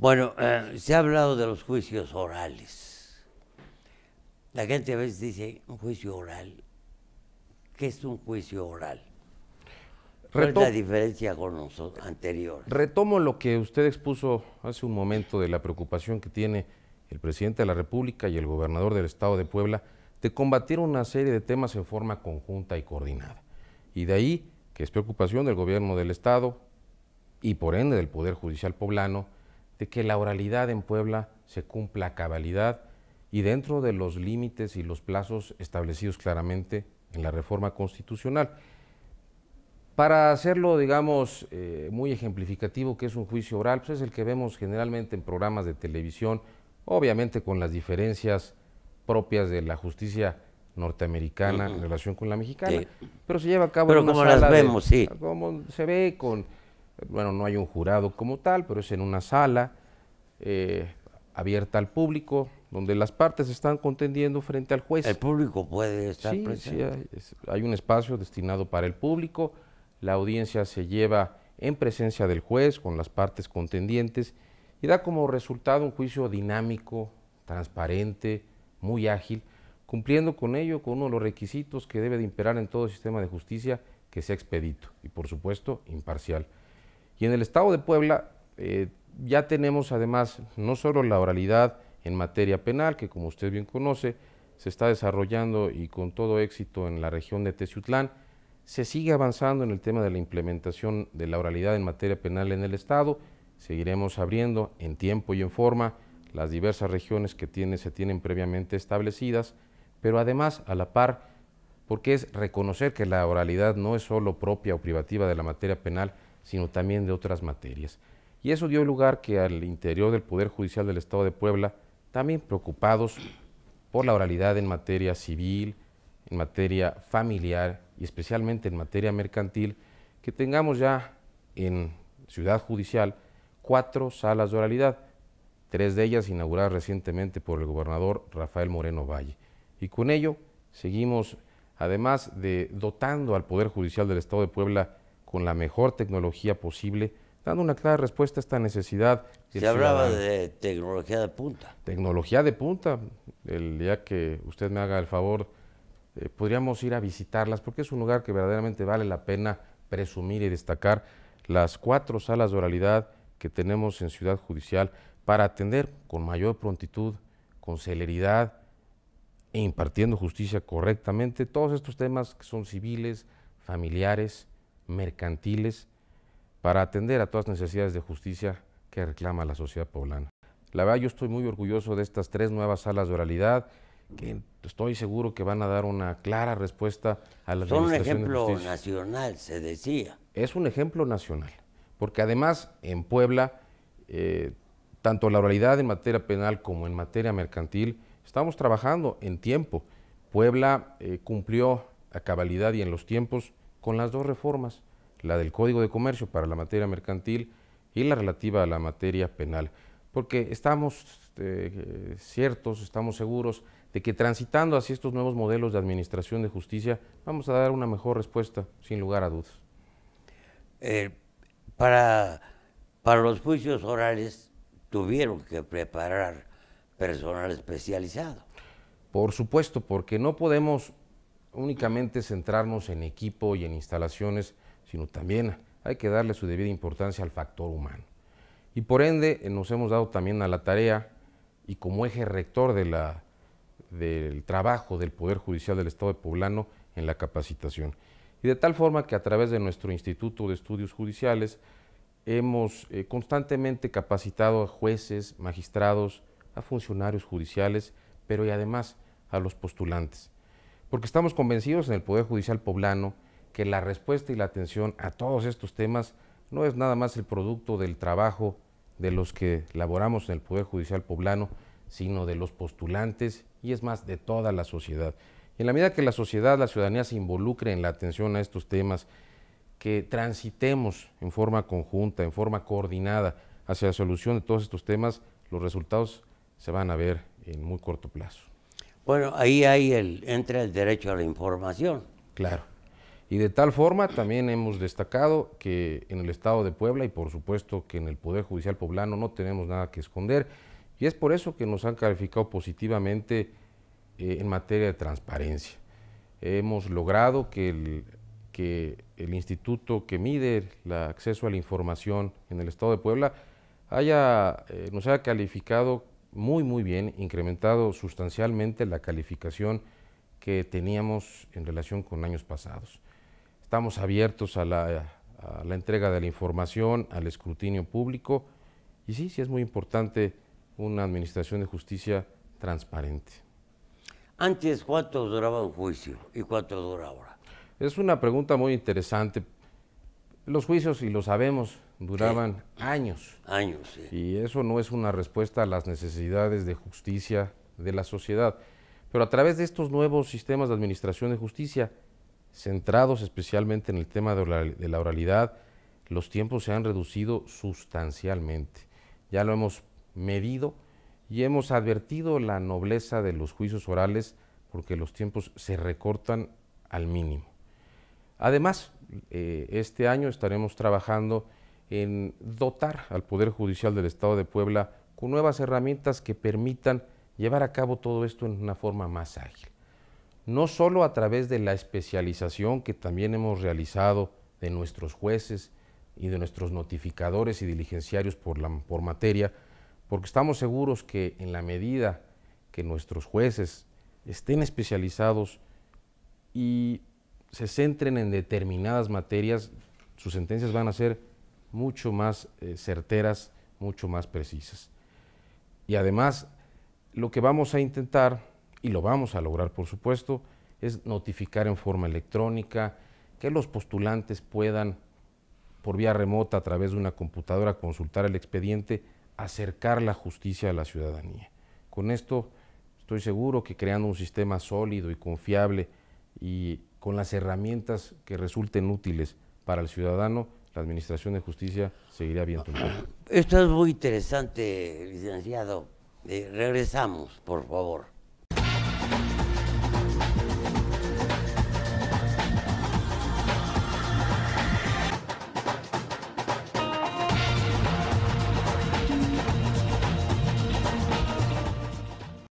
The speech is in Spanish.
Bueno, eh, se ha hablado de los juicios orales. La gente a veces dice, un juicio oral. ¿Qué es un juicio oral? ¿Cuál es la diferencia con los anteriores? Retomo lo que usted expuso hace un momento de la preocupación que tiene el presidente de la República y el gobernador del Estado de Puebla de combatir una serie de temas en forma conjunta y coordinada. Y de ahí que es preocupación del gobierno del Estado y por ende del Poder Judicial poblano de que la oralidad en Puebla se cumpla a cabalidad y dentro de los límites y los plazos establecidos claramente en la reforma constitucional. Para hacerlo, digamos, eh, muy ejemplificativo, que es un juicio oral, pues es el que vemos generalmente en programas de televisión, obviamente con las diferencias propias de la justicia norteamericana en relación con la mexicana, eh, pero se lleva a cabo como las vemos, sí. como se ve con bueno, no hay un jurado como tal, pero es en una sala eh, abierta al público, donde las partes están contendiendo frente al juez. El público puede estar presente. hay un espacio destinado para el público, la audiencia se lleva en presencia del juez con las partes contendientes y da como resultado un juicio dinámico, transparente, muy ágil, cumpliendo con ello con uno de los requisitos que debe de imperar en todo sistema de justicia, que sea expedito y por supuesto imparcial. Y en el Estado de Puebla eh, ya tenemos además no solo la oralidad en materia penal, que como usted bien conoce, se está desarrollando y con todo éxito en la región de Teciutlán, se sigue avanzando en el tema de la implementación de la oralidad en materia penal en el Estado, seguiremos abriendo en tiempo y en forma las diversas regiones que se tienen previamente establecidas, pero además a la par, porque es reconocer que la oralidad no es solo propia o privativa de la materia penal, sino también de otras materias. Y eso dio lugar que al interior del Poder Judicial del Estado de Puebla, también preocupados por la oralidad en materia civil, en materia familiar y especialmente en materia mercantil, que tengamos ya en Ciudad Judicial cuatro salas de oralidad, tres de ellas inauguradas recientemente por el gobernador Rafael Moreno Valle. Y con ello seguimos, además de dotando al Poder Judicial del Estado de Puebla con la mejor tecnología posible, dando una clara respuesta a esta necesidad. Se hablaba de tecnología de punta. Tecnología de punta. El día que usted me haga el favor, eh, podríamos ir a visitarlas, porque es un lugar que verdaderamente vale la pena presumir y destacar las cuatro salas de oralidad que tenemos en Ciudad Judicial para atender con mayor prontitud, con celeridad e impartiendo justicia correctamente todos estos temas que son civiles, familiares, mercantiles para atender a todas las necesidades de justicia que reclama la sociedad poblana. La verdad yo estoy muy orgulloso de estas tres nuevas salas de oralidad que estoy seguro que van a dar una clara respuesta a la Son un ejemplo nacional, se decía. Es un ejemplo nacional, porque además en Puebla, eh, tanto la oralidad en materia penal como en materia mercantil, estamos trabajando en tiempo. Puebla eh, cumplió a cabalidad y en los tiempos con las dos reformas, la del Código de Comercio para la materia mercantil y la relativa a la materia penal, porque estamos este, ciertos, estamos seguros de que transitando hacia estos nuevos modelos de administración de justicia vamos a dar una mejor respuesta, sin lugar a dudas. Eh, para, para los juicios orales tuvieron que preparar personal especializado. Por supuesto, porque no podemos únicamente centrarnos en equipo y en instalaciones, sino también hay que darle su debida importancia al factor humano. Y por ende eh, nos hemos dado también a la tarea y como eje rector de del trabajo del Poder Judicial del Estado de Poblano en la capacitación. Y de tal forma que a través de nuestro Instituto de Estudios Judiciales hemos eh, constantemente capacitado a jueces, magistrados, a funcionarios judiciales, pero y además a los postulantes porque estamos convencidos en el Poder Judicial poblano que la respuesta y la atención a todos estos temas no es nada más el producto del trabajo de los que laboramos en el Poder Judicial poblano, sino de los postulantes y es más de toda la sociedad. Y en la medida que la sociedad, la ciudadanía se involucre en la atención a estos temas, que transitemos en forma conjunta, en forma coordinada hacia la solución de todos estos temas, los resultados se van a ver en muy corto plazo. Bueno, ahí hay el, entra el derecho a la información. Claro. Y de tal forma también hemos destacado que en el Estado de Puebla y por supuesto que en el Poder Judicial Poblano no tenemos nada que esconder. Y es por eso que nos han calificado positivamente eh, en materia de transparencia. Hemos logrado que el, que el instituto que mide el acceso a la información en el Estado de Puebla haya, eh, nos haya calificado muy, muy bien, incrementado sustancialmente la calificación que teníamos en relación con años pasados. Estamos abiertos a la, entrega de la información, al escrutinio público y sí, sí es muy importante una administración de justicia transparente. Antes, ¿cuánto duraba un juicio y cuánto dura ahora? Es una pregunta muy interesante los juicios, y lo sabemos, duraban años. Años, Y eso no es una respuesta a las necesidades de justicia de la sociedad. Pero a través de estos nuevos sistemas de administración de justicia, centrados especialmente en el tema de la oralidad, los tiempos se han reducido sustancialmente. Ya lo hemos medido y hemos advertido la nobleza de los juicios orales porque los tiempos se recortan al mínimo. Además, eh, este año estaremos trabajando en dotar al Poder Judicial del Estado de Puebla con nuevas herramientas que permitan llevar a cabo todo esto en una forma más ágil. No solo a través de la especialización que también hemos realizado de nuestros jueces y de nuestros notificadores y diligenciarios por, por materia, porque estamos seguros que en la medida que nuestros jueces estén especializados y se centren en determinadas materias, sus sentencias van a ser mucho más eh, certeras, mucho más precisas. Y además, lo que vamos a intentar, y lo vamos a lograr por supuesto, es notificar en forma electrónica, que los postulantes puedan, por vía remota, a través de una computadora, consultar el expediente, acercar la justicia a la ciudadanía. Con esto estoy seguro que creando un sistema sólido y confiable y con las herramientas que resulten útiles para el ciudadano, la Administración de Justicia seguirá viendo. Esto es muy interesante, licenciado. Eh, regresamos, por favor.